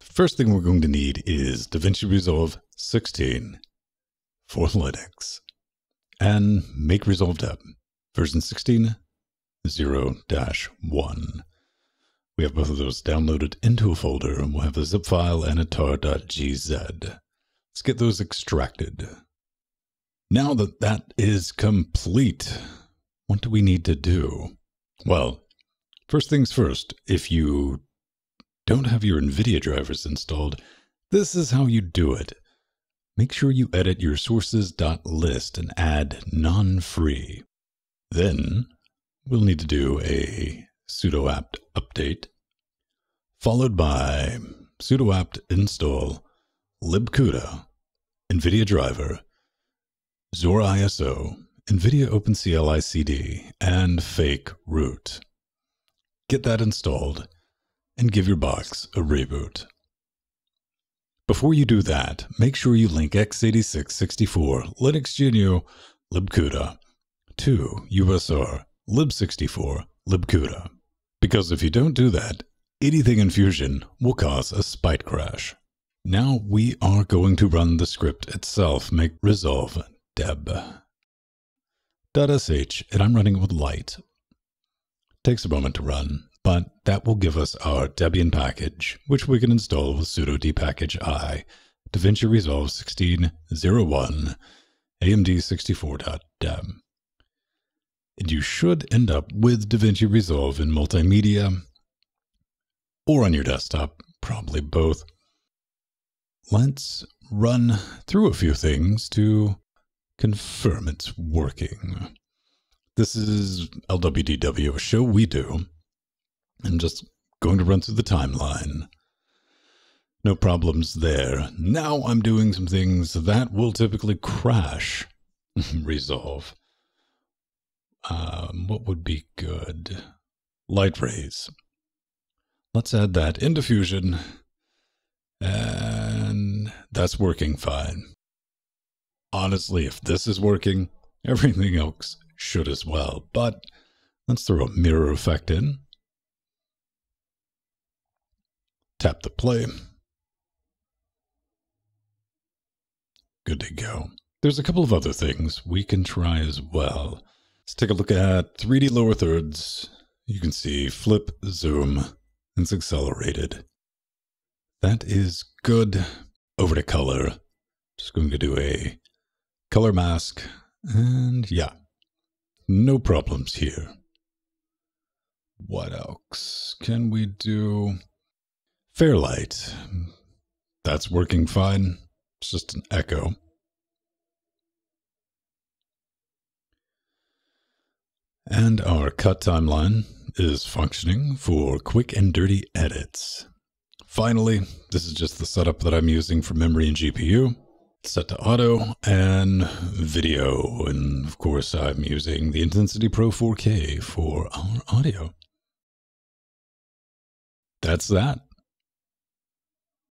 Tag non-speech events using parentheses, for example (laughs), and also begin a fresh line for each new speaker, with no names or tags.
The first thing we're going to need is DaVinci Resolve 16 for Linux and make resolved up version 16 0 1. We have both of those downloaded into a folder and we'll have a zip file and a tar.gz. Let's get those extracted. Now that that is complete, what do we need to do? Well, first things first, if you don't have your NVIDIA drivers installed, this is how you do it. Make sure you edit your sources.list and add non-free. Then we'll need to do a sudo apt update, followed by sudo apt install libcuda, NVIDIA driver, Zora ISO, NVIDIA OpenCL ICD, and fake root. Get that installed and give your box a reboot. Before you do that, make sure you link x86 64, Linux GNU libcuda to USR, lib64, libcuda. Because if you don't do that, anything in Fusion will cause a spite crash. Now we are going to run the script itself, make resolve deb. .sh, and I'm running with light. Takes a moment to run but that will give us our Debian package, which we can install with sudo dpackage i DaVinci Resolve 1601 AMD64.deb. And you should end up with DaVinci Resolve in multimedia or on your desktop, probably both. Let's run through a few things to confirm it's working. This is LWDW, a show we do I'm just going to run through the timeline. No problems there. Now I'm doing some things that will typically crash (laughs) Resolve. Um, what would be good? Light rays. Let's add that in diffusion, And that's working fine. Honestly, if this is working, (laughs) everything else should as well. But let's throw a mirror effect in. Tap the play. Good to go. There's a couple of other things we can try as well. Let's take a look at 3D lower thirds. You can see flip, zoom, and it's accelerated. That is good. Over to color. Just going to do a color mask. And yeah, no problems here. What else can we do? Fairlight. That's working fine. It's just an echo. And our cut timeline is functioning for quick and dirty edits. Finally, this is just the setup that I'm using for memory and GPU. It's set to auto and video. And of course, I'm using the Intensity Pro 4K for our audio. That's that.